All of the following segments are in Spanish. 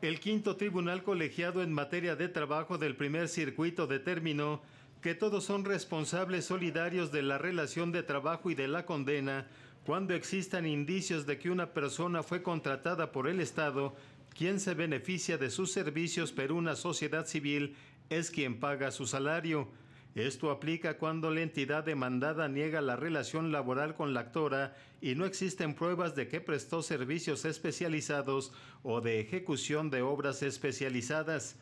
El quinto tribunal colegiado en materia de trabajo del primer circuito determinó que todos son responsables solidarios de la relación de trabajo y de la condena cuando existan indicios de que una persona fue contratada por el Estado, quien se beneficia de sus servicios pero una sociedad civil es quien paga su salario. Esto aplica cuando la entidad demandada niega la relación laboral con la actora y no existen pruebas de que prestó servicios especializados o de ejecución de obras especializadas.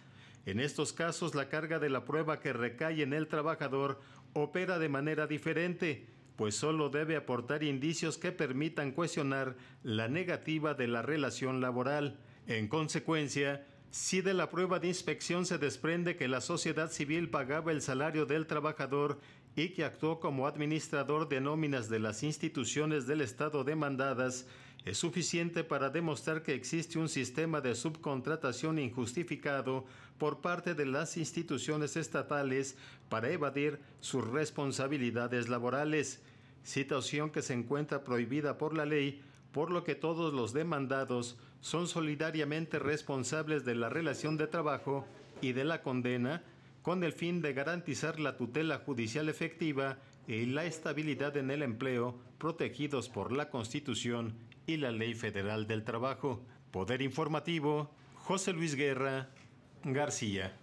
En estos casos, la carga de la prueba que recae en el trabajador opera de manera diferente, pues solo debe aportar indicios que permitan cuestionar la negativa de la relación laboral. En consecuencia, si de la prueba de inspección se desprende que la sociedad civil pagaba el salario del trabajador y que actuó como administrador de nóminas de las instituciones del Estado demandadas, es suficiente para demostrar que existe un sistema de subcontratación injustificado por parte de las instituciones estatales para evadir sus responsabilidades laborales, situación que se encuentra prohibida por la ley por lo que todos los demandados son solidariamente responsables de la relación de trabajo y de la condena, con el fin de garantizar la tutela judicial efectiva y la estabilidad en el empleo, protegidos por la Constitución y la Ley Federal del Trabajo. Poder Informativo, José Luis Guerra, García.